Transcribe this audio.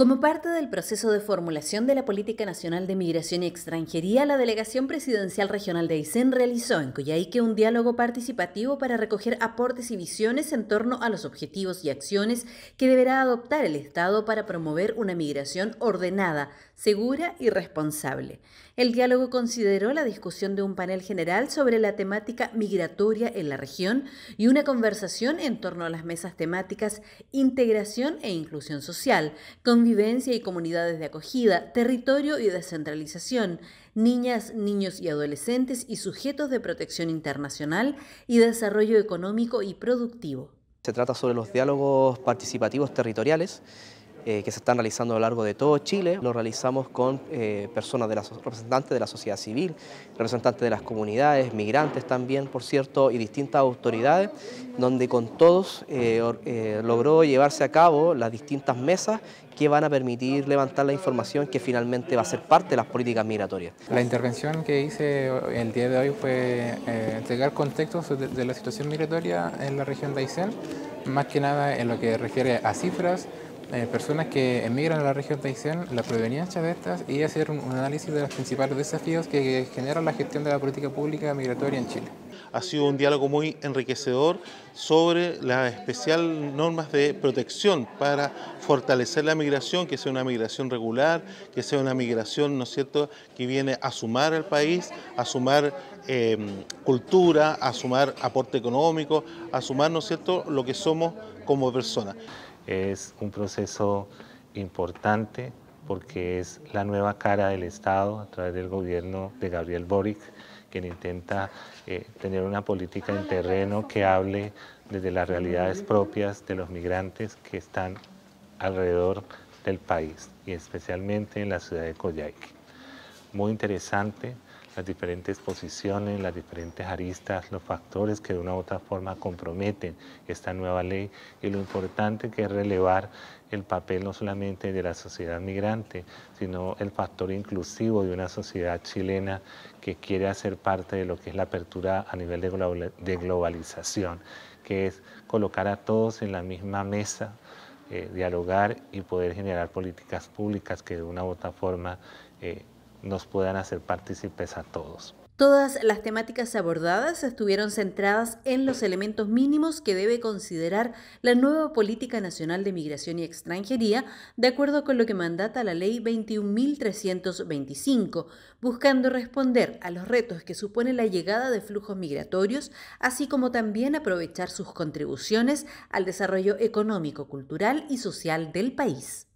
Como parte del proceso de formulación de la Política Nacional de Migración y Extranjería, la Delegación Presidencial Regional de Aysén realizó en Coyhaique un diálogo participativo para recoger aportes y visiones en torno a los objetivos y acciones que deberá adoptar el Estado para promover una migración ordenada, segura y responsable. El diálogo consideró la discusión de un panel general sobre la temática migratoria en la región y una conversación en torno a las mesas temáticas integración e inclusión social, con y comunidades de acogida, territorio y descentralización, niñas, niños y adolescentes y sujetos de protección internacional y desarrollo económico y productivo. Se trata sobre los diálogos participativos territoriales eh, que se están realizando a lo largo de todo Chile. Lo realizamos con eh, personas de representantes de la sociedad civil, representantes de las comunidades, migrantes también, por cierto, y distintas autoridades, donde con todos eh, logró llevarse a cabo las distintas mesas que van a permitir levantar la información que finalmente va a ser parte de las políticas migratorias. La intervención que hice el día de hoy fue entregar contextos de, de, la situación migratoria en la región de Aysén, más que nada en lo que refiere a cifras, eh, personas que emigran a la región de Aysén, la proveniencia de estas y hacer un, análisis de los principales desafíos que genera la gestión de la política pública migratoria en Chile ha sido un diálogo muy enriquecedor sobre las especial normas de protección para fortalecer la migración, que sea una migración regular, que sea una migración, ¿no es cierto?, que viene a sumar al país, a sumar em, cultura, a sumar aporte económico, a sumar, ¿no cierto?, lo que somos como personas. Es un proceso importante porque es la nueva cara del Estado a través del gobierno de Gabriel Boric, quien intenta eh, tener una política en terreno que hable desde las realidades propias de los migrantes que están alrededor del país y especialmente en la ciudad de Coyhaique. Muy interesante las diferentes posiciones, las diferentes aristas, los factores que de una u otra forma comprometen esta nueva ley y lo importante que es relevar el papel no solamente de la sociedad migrante, sino el factor inclusivo de una sociedad chilena que quiere hacer parte de lo que es la apertura a nivel de, globalización, que es colocar a todos en la misma mesa, eh, dialogar y poder generar políticas públicas que de una u otra forma eh, nos puedan hacer partícipes a todos. Todas las temáticas abordadas estuvieron centradas en los elementos mínimos que debe considerar la nueva Política Nacional de Migración y Extranjería, de acuerdo con lo que mandata la Ley 21.325, buscando responder a los retos que supone la llegada de flujos migratorios, así como también aprovechar sus contribuciones al desarrollo económico, cultural y social del país.